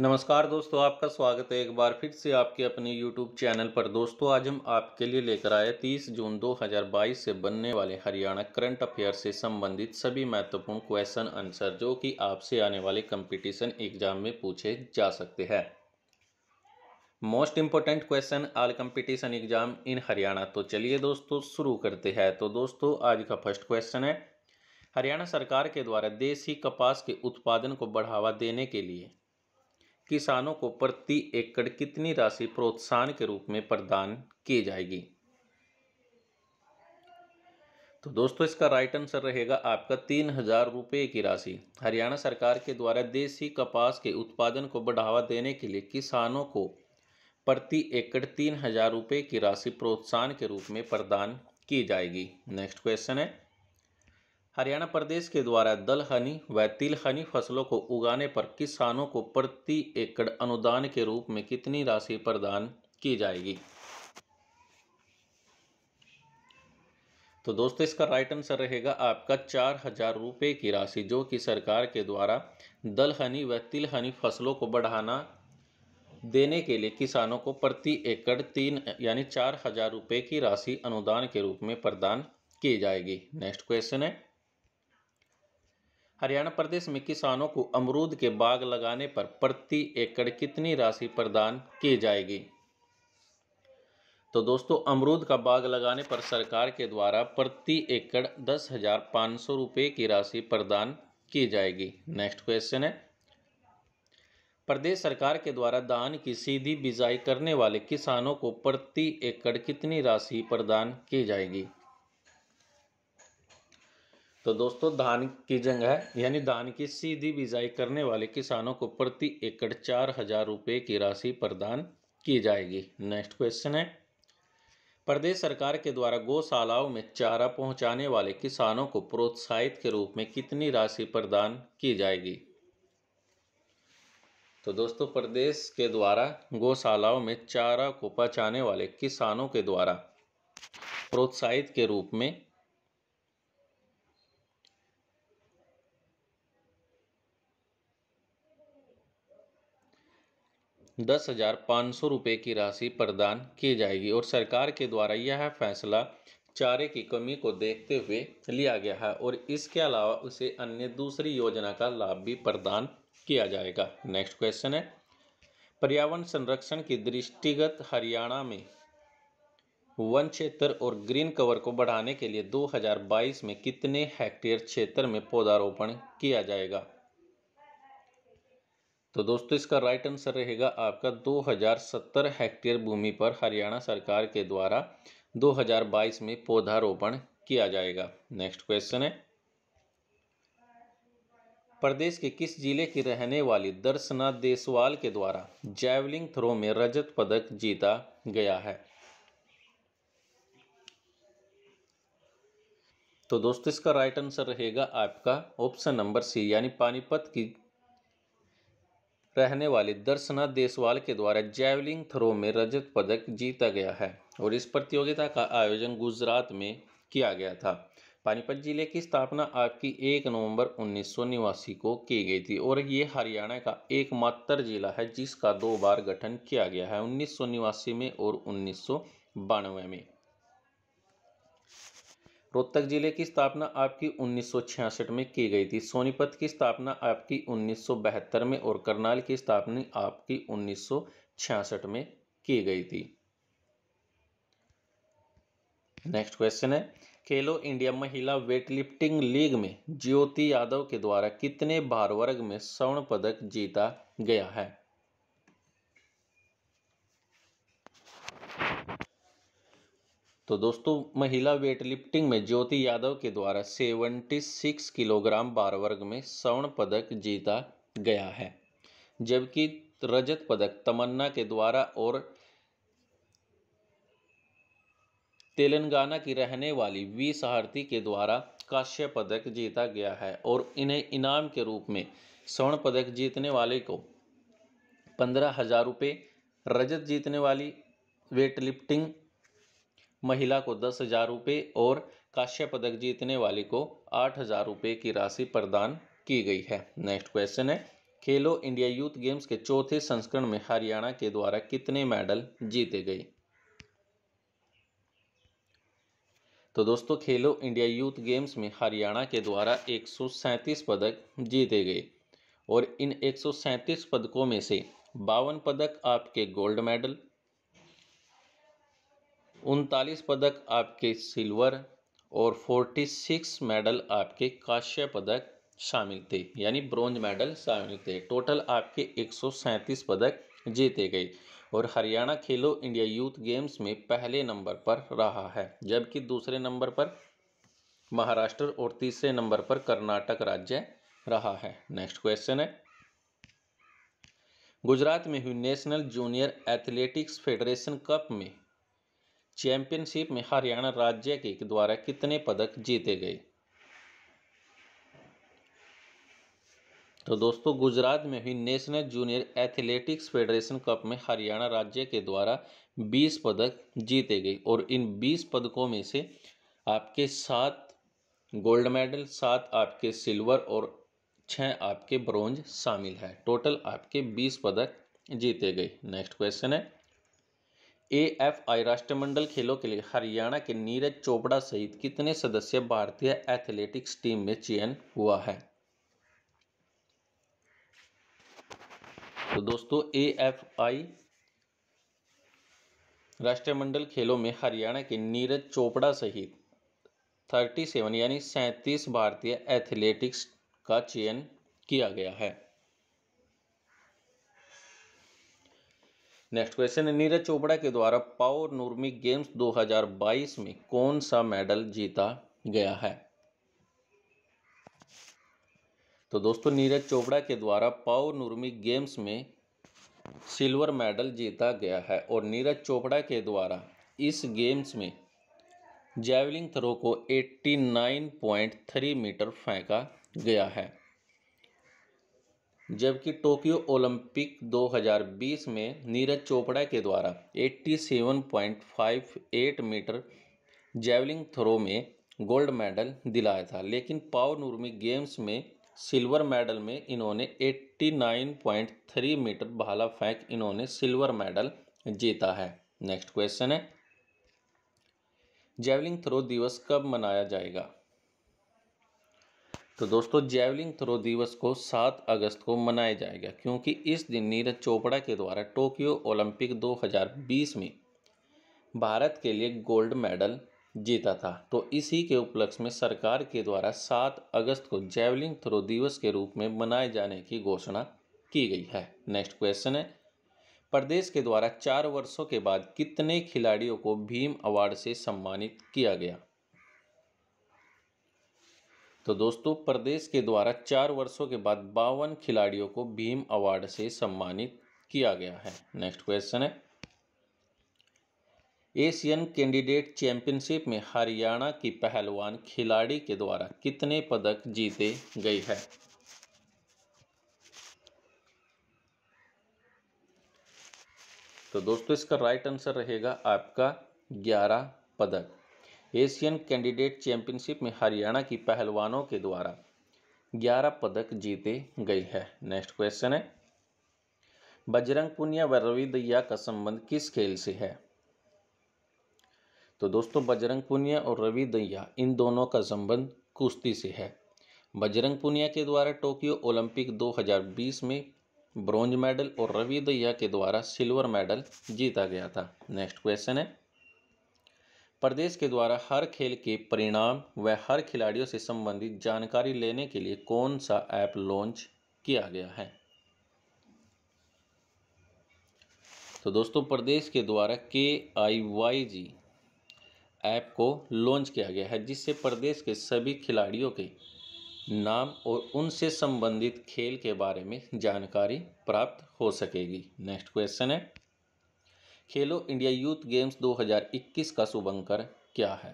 नमस्कार दोस्तों आपका स्वागत है एक बार फिर से आपके अपने YouTube चैनल पर दोस्तों आज हम आपके लिए लेकर आए 30 जून 2022 से बनने वाले हरियाणा करंट अफेयर से संबंधित सभी महत्वपूर्ण क्वेश्चन आंसर जो कि आपसे आने वाले कंपटीशन एग्जाम में पूछे जा सकते हैं most important question all competition exam in Haryana तो चलिए दोस्तों शुरू करते हैं तो दोस्तों आज का फर्स्ट क्वेश्चन है हरियाणा सरकार के द्वारा देसी कपास के उत्पादन को बढ़ावा देने के लिए किसानों को प्रति एकड़ कितनी राशि प्रोत्साहन के रूप में प्रदान की जाएगी तो दोस्तों इसका राइट आंसर रहेगा आपका तीन हजार रुपये की राशि हरियाणा सरकार के द्वारा देसी कपास के उत्पादन को बढ़ावा देने के लिए किसानों को प्रति एकड़ तीन हजार रुपये की राशि प्रोत्साहन के रूप में प्रदान की जाएगी नेक्स्ट क्वेश्चन है हरियाणा प्रदेश के द्वारा दलहनी व तिलहनी फसलों को उगाने पर किसानों को प्रति एकड़ अनुदान के रूप में कितनी राशि प्रदान की जाएगी तो दोस्तों इसका राइट आंसर रहेगा आपका चार हजार रुपये की राशि जो कि सरकार के द्वारा दलहनी व तिलहनी फसलों को बढ़ाना देने के लिए किसानों को प्रति एकड़ तीन यानी चार हजार रुपये की राशि अनुदान के रूप में प्रदान की जाएगी नेक्स्ट क्वेश्चन है हरियाणा प्रदेश में किसानों को अमरूद के बाग लगाने पर प्रति एकड़ कितनी राशि प्रदान की जाएगी तो दोस्तों अमरूद का बाग लगाने पर सरकार के द्वारा प्रति एकड़ दस हजार पाँच सौ रुपये की राशि प्रदान की जाएगी नेक्स्ट क्वेश्चन है प्रदेश सरकार के द्वारा धान की सीधी बिजाई करने वाले किसानों को प्रति एकड़ कितनी राशि प्रदान की जाएगी तो दोस्तों धान की जगह यानी धान की सीधी बिजाई करने वाले किसानों को प्रति एकड़ चार हजार रुपये की राशि प्रदान की जाएगी नेक्स्ट क्वेश्चन है प्रदेश सरकार के द्वारा गौशालाओं में चारा पहुंचाने वाले किसानों को प्रोत्साहित के रूप में कितनी राशि प्रदान की जाएगी तो दोस्तों प्रदेश के द्वारा गौशालाओं में चारा को पहुँचाने वाले किसानों के द्वारा प्रोत्साहित के रूप में दस हज़ार पाँच सौ रुपये की राशि प्रदान की जाएगी और सरकार के द्वारा यह फैसला चारे की कमी को देखते हुए लिया गया है और इसके अलावा उसे अन्य दूसरी योजना का लाभ भी प्रदान किया जाएगा नेक्स्ट क्वेश्चन है पर्यावरण संरक्षण की दृष्टिगत हरियाणा में वन क्षेत्र और ग्रीन कवर को बढ़ाने के लिए 2022 में कितने हेक्टेयर क्षेत्र में पौधारोपण किया जाएगा तो दोस्तों इसका राइट आंसर रहेगा आपका 2070 हेक्टेयर भूमि पर हरियाणा सरकार के द्वारा 2022 में पौधारोपण किया जाएगा नेक्स्ट क्वेश्चन है प्रदेश के किस जिले की रहने वाली दर्शना देसवाल के द्वारा जैवलिंग थ्रो में रजत पदक जीता गया है तो दोस्तों इसका राइट आंसर रहेगा आपका ऑप्शन नंबर सी यानी पानीपत की रहने वाले दर्शना देसवाल के द्वारा जैवलिंग थ्रो में रजत पदक जीता गया है और इस प्रतियोगिता का आयोजन गुजरात में किया गया था पानीपत जिले की स्थापना आपकी एक नवंबर उन्नीस को की गई थी और ये हरियाणा का एकमात्र जिला है जिसका दो बार गठन किया गया है उन्नीस में और उन्नीस में रोहतक जिले की स्थापना आपकी 1966 में की गई थी सोनीपत की स्थापना आपकी 1972 में और करनाल की स्थापना आपकी 1966 में की गई थी नेक्स्ट क्वेश्चन है खेलो इंडिया महिला वेटलिफ्टिंग लीग में ज्योति यादव के द्वारा कितने भार वर्ग में स्वर्ण पदक जीता गया है तो दोस्तों महिला वेट लिफ्टिंग में ज्योति यादव के द्वारा 76 किलोग्राम बार वर्ग में स्वर्ण पदक जीता गया है जबकि रजत पदक तमन्ना के द्वारा और तेलंगाना की रहने वाली वी सहारती के द्वारा काश्य पदक जीता गया है और इन्हें इनाम के रूप में स्वर्ण पदक जीतने वाले को पंद्रह हजार रुपये रजत जीतने वाली वेट लिफ्टिंग महिला को दस हजार रुपये और काश्य पदक जीतने वाली को आठ हजार रुपये की राशि प्रदान की गई है नेक्स्ट क्वेश्चन है खेलो इंडिया यूथ गेम्स के चौथे संस्करण में हरियाणा के द्वारा कितने मेडल जीते गए तो दोस्तों खेलो इंडिया यूथ गेम्स में हरियाणा के द्वारा एक पदक जीते गए और इन एक पदकों में से बावन पदक आपके गोल्ड मेडल उनतालीस पदक आपके सिल्वर और 46 मेडल आपके काश्य पदक शामिल थे यानी ब्रॉन्ज मेडल शामिल थे टोटल आपके एक पदक जीते गए और हरियाणा खेलो इंडिया यूथ गेम्स में पहले नंबर पर रहा है जबकि दूसरे नंबर पर महाराष्ट्र और तीसरे नंबर पर कर्नाटक राज्य रहा है नेक्स्ट क्वेश्चन है गुजरात में हुई national junior athletics federation cup में चैंपियनशिप में हरियाणा राज्य के द्वारा कितने पदक जीते गए तो दोस्तों गुजरात में हुई national junior athletics federation cup में हरियाणा राज्य के द्वारा 20 पदक जीते गए और इन 20 पदकों में से आपके सात गोल्ड मेडल सात आपके सिल्वर और छह आपके ब्रोंज शामिल है टोटल आपके 20 पदक जीते गए नेक्स्ट क्वेश्चन है एएफआई राष्ट्रमंडल खेलों के लिए हरियाणा के नीरज चोपड़ा सहित कितने सदस्य भारतीय एथलेटिक्स टीम में चयन हुआ है तो दोस्तों एएफआई राष्ट्रमंडल खेलों में हरियाणा के नीरज चोपड़ा सहित 37 यानी 37 भारतीय एथलेटिक्स का चयन किया गया है नेक्स्ट क्वेश्चन है नीरज चोपड़ा के द्वारा पाओ नूर्मी गेम्स 2022 में कौन सा मेडल जीता गया है तो दोस्तों नीरज चोपड़ा के द्वारा पाओ नूर्मी गेम्स में सिल्वर मेडल जीता गया है और नीरज चोपड़ा के द्वारा इस गेम्स में जैवलिंग थ्रो को 89.3 मीटर फेंका गया है जबकि टोक्यो ओलंपिक 2020 में नीरज चोपड़ा के द्वारा 87.58 मीटर जेवलिंग थ्रो में गोल्ड मेडल दिलाया था लेकिन पावर नूर्मी गेम्स में सिल्वर मेडल में इन्होंने 89.3 मीटर भाला फेंक इन्होंने सिल्वर मेडल जीता है नेक्स्ट क्वेश्चन है जेवलिंग थ्रो दिवस कब मनाया जाएगा तो दोस्तों जैवलिन थ्रो दिवस को 7 अगस्त को मनाया जाएगा क्योंकि इस दिन नीरज चोपड़ा के द्वारा टोक्यो ओलंपिक 2020 में भारत के लिए गोल्ड मेडल जीता था तो इसी के उपलक्ष्य में सरकार के द्वारा 7 अगस्त को जैवलिन थ्रो दिवस के रूप में मनाए जाने की घोषणा की गई है नेक्स्ट क्वेश्चन है प्रदेश के द्वारा चार वर्षों के बाद कितने खिलाड़ियों को भीम अवार्ड से सम्मानित किया गया तो दोस्तों प्रदेश के द्वारा चार वर्षों के बाद बावन खिलाड़ियों को भीम अवार्ड से सम्मानित किया गया है नेक्स्ट क्वेश्चन है एशियन कैंडिडेट चैंपियनशिप में हरियाणा की पहलवान खिलाड़ी के द्वारा कितने पदक जीते गई है तो दोस्तों इसका राइट आंसर रहेगा आपका ग्यारह पदक एशियन कैंडिडेट चैंपियनशिप में हरियाणा की पहलवानों के द्वारा 11 पदक जीते गई है नेक्स्ट क्वेश्चन है बजरंग पुनिया व रवि दैया का संबंध किस खेल से है तो दोस्तों बजरंग पुनिया और रवि दैया इन दोनों का संबंध कुश्ती से है बजरंग पुनिया के द्वारा टोक्यो ओलंपिक 2020 में ब्रॉन्ज मेडल और रवि दैया के द्वारा सिल्वर मेडल जीता गया था नेक्स्ट क्वेश्चन है प्रदेश के द्वारा हर खेल के परिणाम व हर खिलाड़ियों से संबंधित जानकारी लेने के लिए कौन सा ऐप लॉन्च किया गया है तो दोस्तों प्रदेश के द्वारा के आई वाई जी ऐप को लॉन्च किया गया है जिससे प्रदेश के सभी खिलाड़ियों के नाम और उनसे संबंधित खेल के बारे में जानकारी प्राप्त हो सकेगी नेक्स्ट क्वेश्चन है खेलो इंडिया यूथ गेम्स 2021 का शुभंकर क्या है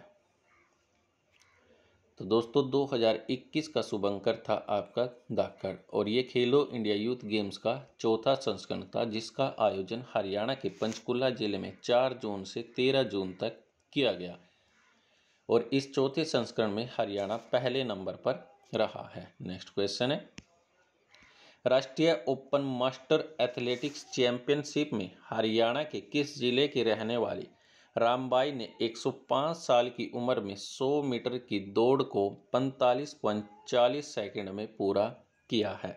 तो दोस्तों 2021 का शुभंकर था आपका दाकड़ और ये खेलो इंडिया यूथ गेम्स का चौथा संस्करण था जिसका आयोजन हरियाणा के पंचकुला जिले में 4 जून से 13 जून तक किया गया और इस चौथे संस्करण में हरियाणा पहले नंबर पर रहा है नेक्स्ट क्वेश्चन है राष्ट्रीय ओपन मास्टर एथलेटिक्स चैंपियनशिप में हरियाणा के किस जिले की रहने वाली रामबाई ने 105 साल की उम्र में 100 मीटर की दौड़ को पैंतालीस सेकंड सेकेंड में पूरा किया है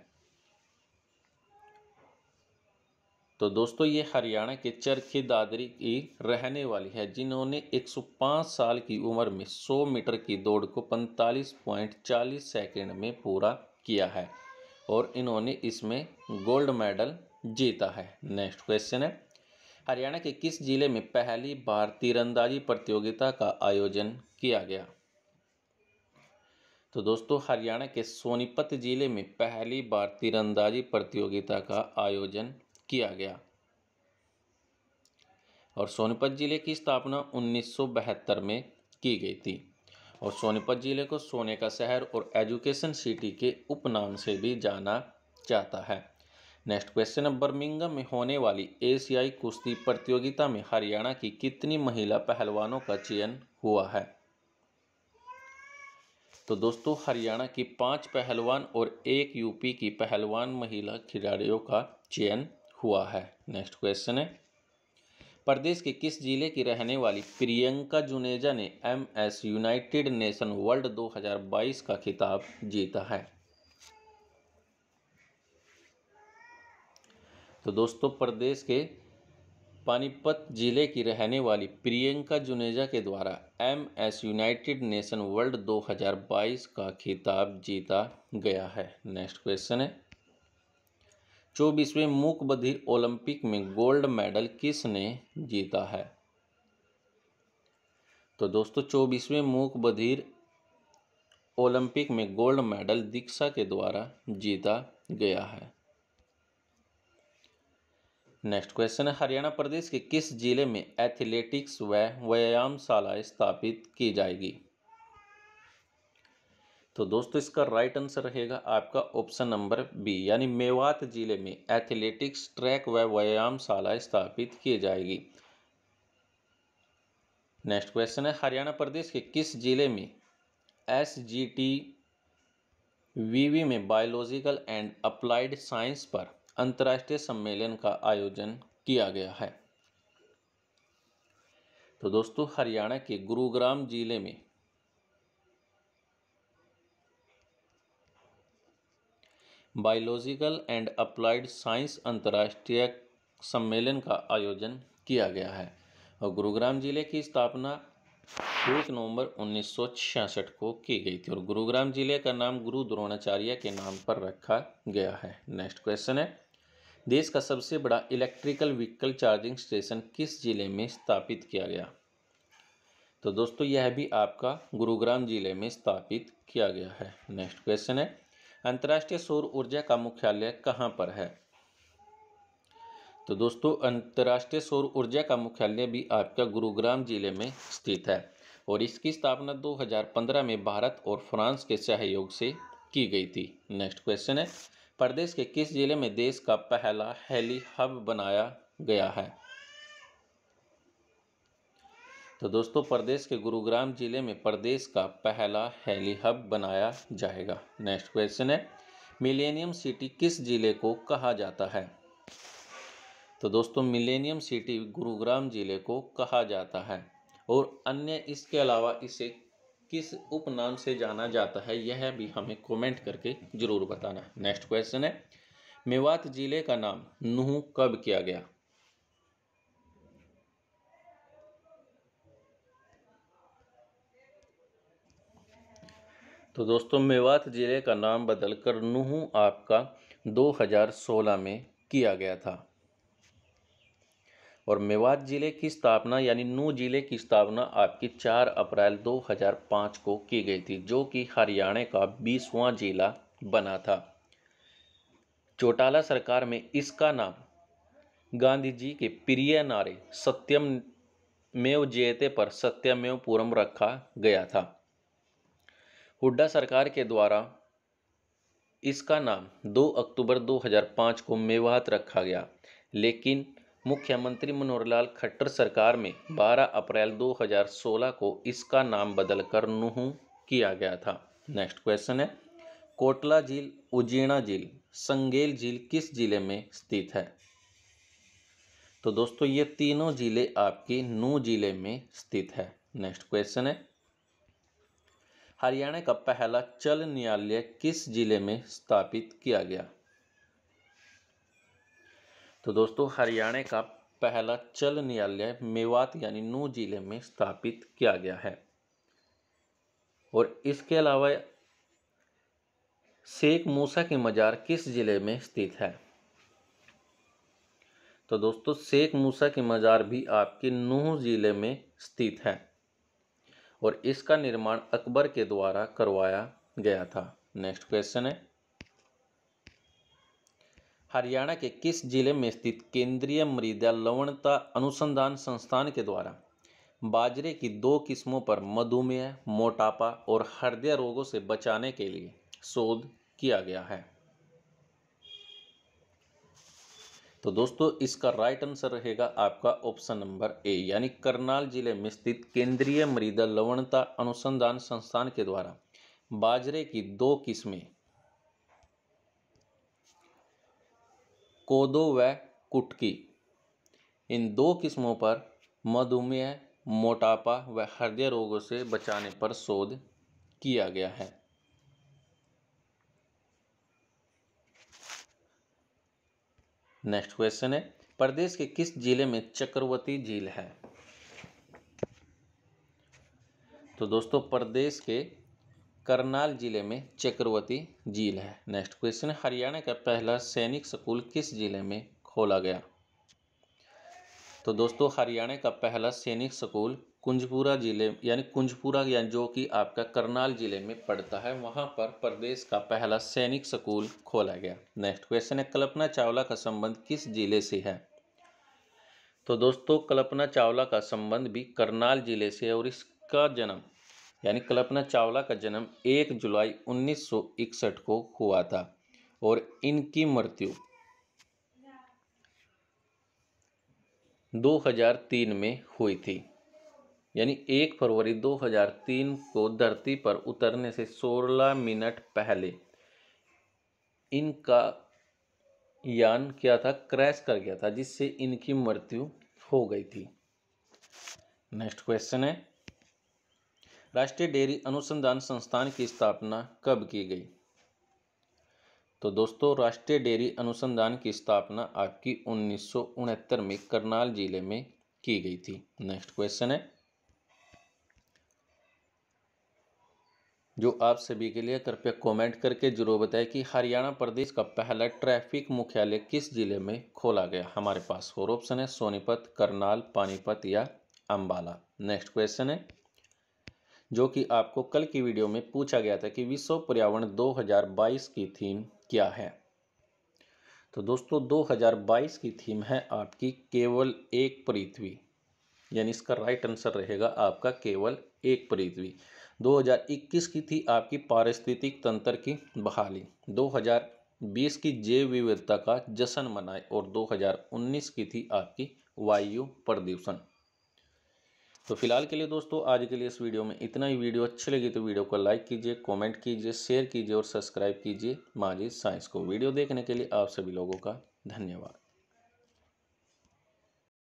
तो दोस्तों ये हरियाणा के चरखी दादरी की रहने वाली है जिन्होंने 105 साल की उम्र में 100 मीटर की दौड़ को पैंतालीस सेकंड में पूरा किया है और इन्होंने इसमें गोल्ड मेडल जीता है नेक्स्ट क्वेश्चन है हरियाणा के किस जिले में पहली बार तीरंदाजी प्रतियोगिता का आयोजन किया गया तो दोस्तों हरियाणा के सोनीपत जिले में पहली बार तीरंदाजी प्रतियोगिता का आयोजन किया गया और सोनीपत जिले की स्थापना 1972 में की गई थी और सोनीपत ज़िले को सोने का शहर और एजुकेशन सिटी के उपनाम से भी जाना जाता है नेक्स्ट क्वेश्चन है बर्मिंगम में होने वाली एशियाई कुश्ती प्रतियोगिता में हरियाणा की कितनी महिला पहलवानों का चयन हुआ है तो दोस्तों हरियाणा की पांच पहलवान और एक यूपी की पहलवान महिला खिलाड़ियों का चयन हुआ है नेक्स्ट क्वेश्चन है प्रदेश के किस जिले की रहने वाली प्रियंका जुनेजा ने M S united nation world 2022 का खिताब जीता है तो दोस्तों प्रदेश के पानीपत जिले की रहने वाली प्रियंका जुनेजा के द्वारा M S united nation world 2022 का खिताब जीता गया है नेक्स्ट क्वेश्चन है चौबीसवें मूक बधिर ओलंपिक में गोल्ड मेडल किसने जीता है तो दोस्तों चौबीसवें बधिर ओलंपिक में गोल्ड मेडल दीक्षा के द्वारा जीता गया है नेक्स्ट क्वेश्चन है हरियाणा प्रदेश के किस जिले में एथलेटिक्स व व्यायामशाला स्थापित की जाएगी तो दोस्तों इसका राइट आंसर रहेगा आपका ऑप्शन नंबर बी यानी मेवात जिले में एथलेटिक्स ट्रैक व व्यायामशाला स्थापित की जाएगी नेक्स्ट क्वेश्चन है हरियाणा प्रदेश के किस जिले में एस जी टी वीवी में बायोलॉजिकल एंड अप्लाइड साइंस पर अंतर्राष्ट्रीय सम्मेलन का आयोजन किया गया है तो दोस्तों हरियाणा के गुरुग्राम जिले में बायोलॉजिकल एंड अप्लाइड साइंस अंतर्राष्ट्रीय सम्मेलन का आयोजन किया गया है और गुरुग्राम जिले की स्थापना एक नवंबर उन्नीस को की गई थी और गुरुग्राम जिले का नाम गुरु द्रोणाचार्य के नाम पर रखा गया है नेक्स्ट क्वेश्चन है देश का सबसे बड़ा इलेक्ट्रिकल व्हीकल चार्जिंग स्टेशन किस जिले में स्थापित किया गया तो दोस्तों यह भी आपका गुरुग्राम जिले में स्थापित किया गया है नेक्स्ट क्वेश्चन है अंतर्राष्ट्रीय सौर ऊर्जा का मुख्यालय कहाँ पर है तो दोस्तों अंतर्राष्ट्रीय सौर ऊर्जा का मुख्यालय भी आपका गुरुग्राम जिले में स्थित है और इसकी स्थापना 2015 में भारत और फ्रांस के सहयोग से की गई थी नेक्स्ट क्वेश्चन है प्रदेश के किस जिले में देश का पहला हेली हब बनाया गया है तो दोस्तों प्रदेश के गुरुग्राम जिले में प्रदेश का पहला हेली हब बनाया जाएगा नेक्स्ट क्वेश्चन है मिलेनियम सिटी किस जिले को कहा जाता है तो दोस्तों मिलेनियम सिटी गुरुग्राम जिले को कहा जाता है और अन्य इसके अलावा इसे किस उपनाम से जाना जाता है यह भी हमें कमेंट करके ज़रूर बताना है नेक्स्ट क्वेश्चन है मेवात जिले का नाम नूह कब किया गया तो दोस्तों मेवात ज़िले का नाम बदलकर नूह आपका 2016 में किया गया था और मेवात ज़िले की स्थापना यानी नू ज़िले की स्थापना आपकी 4 अप्रैल 2005 को की गई थी जो कि हरियाणा का बीसवां ज़िला बना था चौटाला सरकार में इसका नाम गांधी जी के प्रिय नारे सत्यम मेव जयते पर सत्यमेव पूरम रखा गया था हुड्डा सरकार के द्वारा इसका नाम 2 अक्टूबर 2005 को मेवात रखा गया लेकिन मुख्यमंत्री मनोहर लाल खट्टर सरकार में 12 अप्रैल 2016 को इसका नाम बदलकर नूह किया गया था नेक्स्ट क्वेश्चन है कोटला झील उजीणा झील संगेल झील किस जिले में स्थित है तो दोस्तों ये तीनों जिले आपके नू जिले में स्थित है नेक्स्ट क्वेश्चन है हरियाणा का पहला चल न्यायालय किस जिले में स्थापित किया गया तो दोस्तों हरियाणा का पहला चल न्यायालय मेवात यानी नू जिले में स्थापित किया गया है और इसके अलावा शेख मूसा की मज़ार किस ज़िले में स्थित है तो दोस्तों शेख मूसा की मज़ार भी आपके नूह ज़िले में स्थित है और इसका निर्माण अकबर के द्वारा करवाया गया था नेक्स्ट क्वेश्चन है हरियाणा के किस जिले में स्थित केंद्रीय मृदा लवणता अनुसंधान संस्थान के द्वारा बाजरे की दो किस्मों पर मधुमेह मोटापा और हृदय रोगों से बचाने के लिए शोध किया गया है तो दोस्तों इसका राइट आंसर रहेगा आपका ऑप्शन नंबर ए यानी करनाल जिले में स्थित केंद्रीय मृदा लवणता अनुसंधान संस्थान के द्वारा बाजरे की दो किस्में कोदो व कुटकी इन दो किस्मों पर मधुमेह मोटापा व हृदय रोगों से बचाने पर शोध किया गया है नेक्स्ट क्वेश्चन है प्रदेश के किस जिले में चक्रवर्ती झील है तो दोस्तों प्रदेश के करनाल जिले में चक्रवर्ती झील है नेक्स्ट क्वेश्चन है हरियाणा का पहला सैनिक स्कूल किस जिले में खोला गया तो दोस्तों हरियाणा का पहला सैनिक स्कूल कुंजपुरा ज़िले यानी कुंजपुरा या जो कि आपका करनाल ज़िले में पड़ता है वहां पर प्रदेश का पहला सैनिक स्कूल खोला गया नेक्स्ट क्वेश्चन है कल्पना चावला का संबंध किस जिले से है तो दोस्तों कल्पना चावला का संबंध भी करनाल जिले से है और इसका जन्म यानी कल्पना चावला का जन्म 1 जुलाई 1961 को हुआ था और इनकी मृत्यु 2003 में हुई थी यानी एक फरवरी 2003 को धरती पर उतरने से 16 मिनट पहले इनका यान क्या था क्रैश कर गया था जिससे इनकी मृत्यु हो गई थी नेक्स्ट क्वेश्चन है राष्ट्रीय डेयरी अनुसंधान संस्थान की स्थापना कब की गई तो दोस्तों राष्ट्रीय डेयरी अनुसंधान की स्थापना आपकी उन्नीस में करनाल जिले में की गई थी नेक्स्ट क्वेश्चन है जो आप सभी के लिए कृपया कमेंट करके जरूर बताएं कि हरियाणा प्रदेश का पहला ट्रैफिक मुख्यालय किस जिले में खोला गया हमारे पास फोर ऑप्शन है सोनीपत करनाल पानीपत या अम्बाला नेक्स्ट क्वेश्चन है जो कि आपको कल की वीडियो में पूछा गया था कि विश्व पर्यावरण 2022 की थीम क्या है तो दोस्तों 2022 की थीम है आपकी केवल एक पृथ्वी यानी इसका राइट आंसर रहेगा आपका केवल एक पृथ्वी 2021 की थी आपकी पारिस्थितिक तंत्र की बहाली 2020 की जैव विविधता का जश्न मनाए और 2019 की थी आपकी वायु प्रदूषण तो फिलहाल के लिए दोस्तों आज के लिए इस वीडियो में इतना ही वीडियो अच्छी लगी तो वीडियो को लाइक कीजिए कमेंट कीजिए शेयर कीजिए और सब्सक्राइब कीजिए माजी साइंस को वीडियो देखने के लिए आप सभी लोगों का धन्यवाद